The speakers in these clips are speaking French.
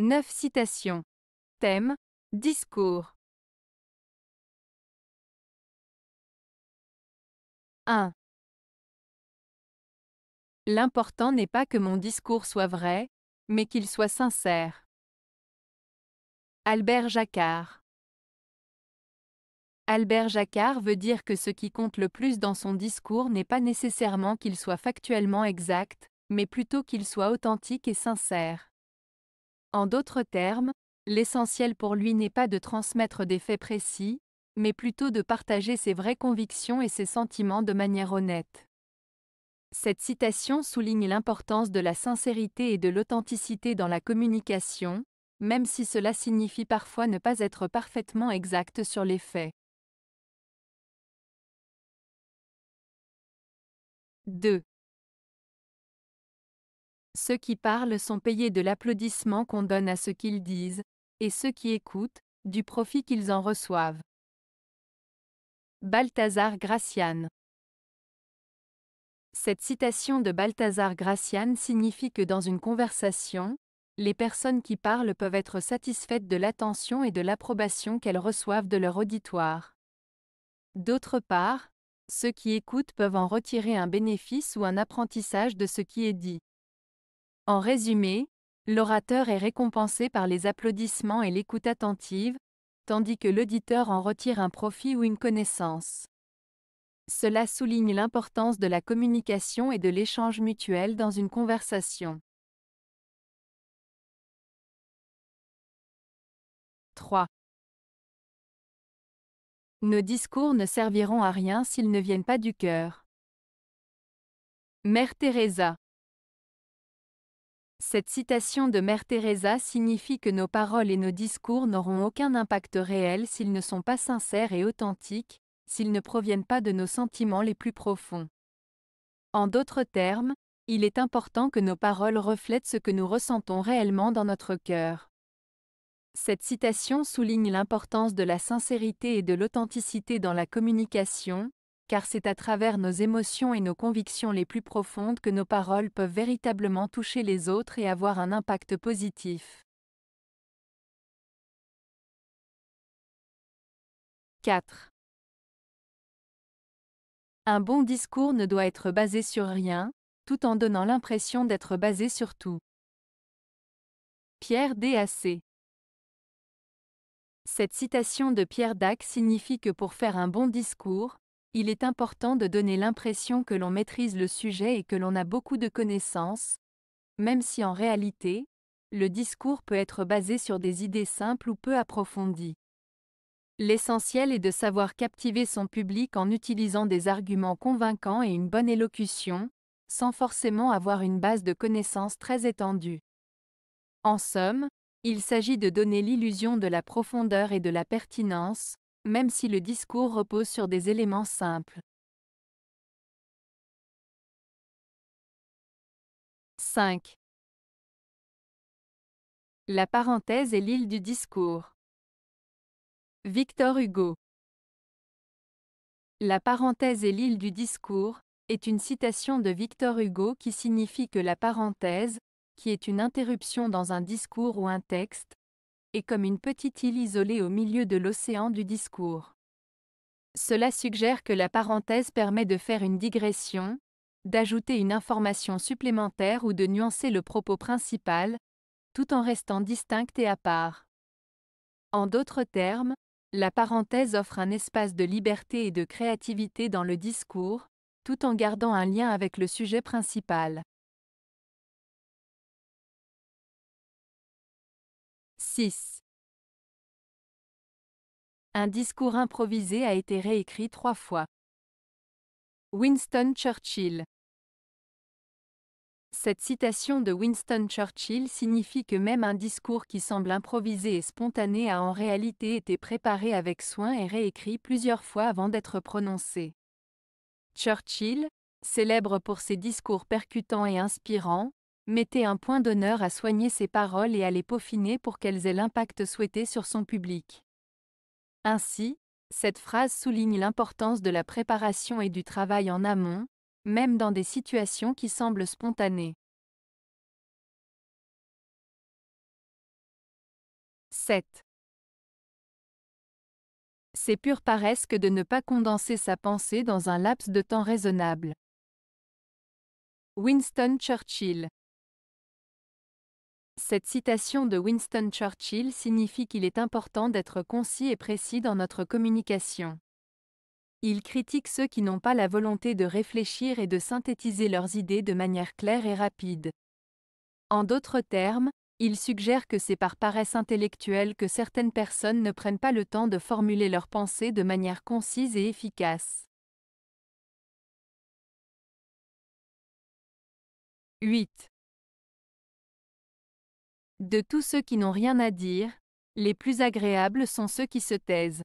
9 citations. Thème, discours. 1. L'important n'est pas que mon discours soit vrai, mais qu'il soit sincère. Albert Jacquard. Albert Jacquard veut dire que ce qui compte le plus dans son discours n'est pas nécessairement qu'il soit factuellement exact, mais plutôt qu'il soit authentique et sincère. En d'autres termes, l'essentiel pour lui n'est pas de transmettre des faits précis, mais plutôt de partager ses vraies convictions et ses sentiments de manière honnête. Cette citation souligne l'importance de la sincérité et de l'authenticité dans la communication, même si cela signifie parfois ne pas être parfaitement exact sur les faits. 2. Ceux qui parlent sont payés de l'applaudissement qu'on donne à ce qu'ils disent, et ceux qui écoutent, du profit qu'ils en reçoivent. Balthazar Gracian Cette citation de Balthazar Gracian signifie que dans une conversation, les personnes qui parlent peuvent être satisfaites de l'attention et de l'approbation qu'elles reçoivent de leur auditoire. D'autre part, ceux qui écoutent peuvent en retirer un bénéfice ou un apprentissage de ce qui est dit. En résumé, l'orateur est récompensé par les applaudissements et l'écoute attentive, tandis que l'auditeur en retire un profit ou une connaissance. Cela souligne l'importance de la communication et de l'échange mutuel dans une conversation. 3. Nos discours ne serviront à rien s'ils ne viennent pas du cœur. Mère Teresa cette citation de Mère Teresa signifie que nos paroles et nos discours n'auront aucun impact réel s'ils ne sont pas sincères et authentiques, s'ils ne proviennent pas de nos sentiments les plus profonds. En d'autres termes, il est important que nos paroles reflètent ce que nous ressentons réellement dans notre cœur. Cette citation souligne l'importance de la sincérité et de l'authenticité dans la communication, car c'est à travers nos émotions et nos convictions les plus profondes que nos paroles peuvent véritablement toucher les autres et avoir un impact positif. 4. Un bon discours ne doit être basé sur rien, tout en donnant l'impression d'être basé sur tout. Pierre Dac Cette citation de Pierre Dac signifie que pour faire un bon discours, il est important de donner l'impression que l'on maîtrise le sujet et que l'on a beaucoup de connaissances, même si en réalité, le discours peut être basé sur des idées simples ou peu approfondies. L'essentiel est de savoir captiver son public en utilisant des arguments convaincants et une bonne élocution, sans forcément avoir une base de connaissances très étendue. En somme, il s'agit de donner l'illusion de la profondeur et de la pertinence, même si le discours repose sur des éléments simples. 5. La parenthèse est l'île du discours. Victor Hugo La parenthèse est l'île du discours est une citation de Victor Hugo qui signifie que la parenthèse, qui est une interruption dans un discours ou un texte, et comme une petite île isolée au milieu de l'océan du discours. Cela suggère que la parenthèse permet de faire une digression, d'ajouter une information supplémentaire ou de nuancer le propos principal, tout en restant distincte et à part. En d'autres termes, la parenthèse offre un espace de liberté et de créativité dans le discours, tout en gardant un lien avec le sujet principal. Un discours improvisé a été réécrit trois fois. Winston Churchill Cette citation de Winston Churchill signifie que même un discours qui semble improvisé et spontané a en réalité été préparé avec soin et réécrit plusieurs fois avant d'être prononcé. Churchill, célèbre pour ses discours percutants et inspirants, mettez un point d'honneur à soigner ses paroles et à les peaufiner pour qu'elles aient l'impact souhaité sur son public. Ainsi, cette phrase souligne l'importance de la préparation et du travail en amont, même dans des situations qui semblent spontanées. 7. C'est pure paresse que de ne pas condenser sa pensée dans un laps de temps raisonnable. Winston Churchill cette citation de Winston Churchill signifie qu'il est important d'être concis et précis dans notre communication. Il critique ceux qui n'ont pas la volonté de réfléchir et de synthétiser leurs idées de manière claire et rapide. En d'autres termes, il suggère que c'est par paresse intellectuelle que certaines personnes ne prennent pas le temps de formuler leurs pensées de manière concise et efficace. 8. De tous ceux qui n'ont rien à dire, les plus agréables sont ceux qui se taisent.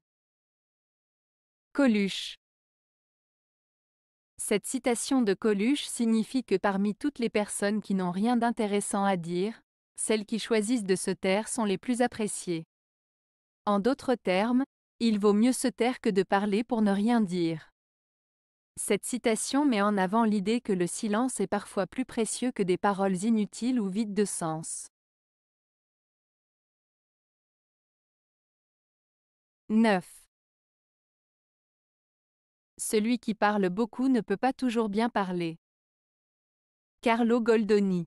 Coluche Cette citation de Coluche signifie que parmi toutes les personnes qui n'ont rien d'intéressant à dire, celles qui choisissent de se taire sont les plus appréciées. En d'autres termes, il vaut mieux se taire que de parler pour ne rien dire. Cette citation met en avant l'idée que le silence est parfois plus précieux que des paroles inutiles ou vides de sens. 9. Celui qui parle beaucoup ne peut pas toujours bien parler. Carlo Goldoni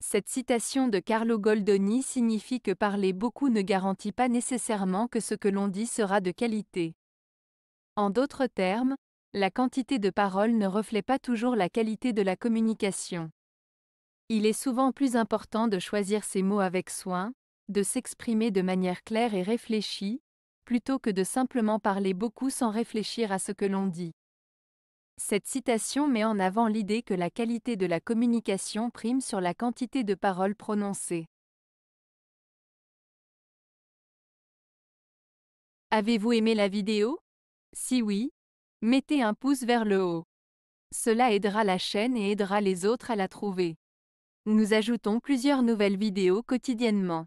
Cette citation de Carlo Goldoni signifie que parler beaucoup ne garantit pas nécessairement que ce que l'on dit sera de qualité. En d'autres termes, la quantité de paroles ne reflète pas toujours la qualité de la communication. Il est souvent plus important de choisir ses mots avec soin, de s'exprimer de manière claire et réfléchie, plutôt que de simplement parler beaucoup sans réfléchir à ce que l'on dit. Cette citation met en avant l'idée que la qualité de la communication prime sur la quantité de paroles prononcées. Avez-vous aimé la vidéo Si oui, mettez un pouce vers le haut. Cela aidera la chaîne et aidera les autres à la trouver. Nous ajoutons plusieurs nouvelles vidéos quotidiennement.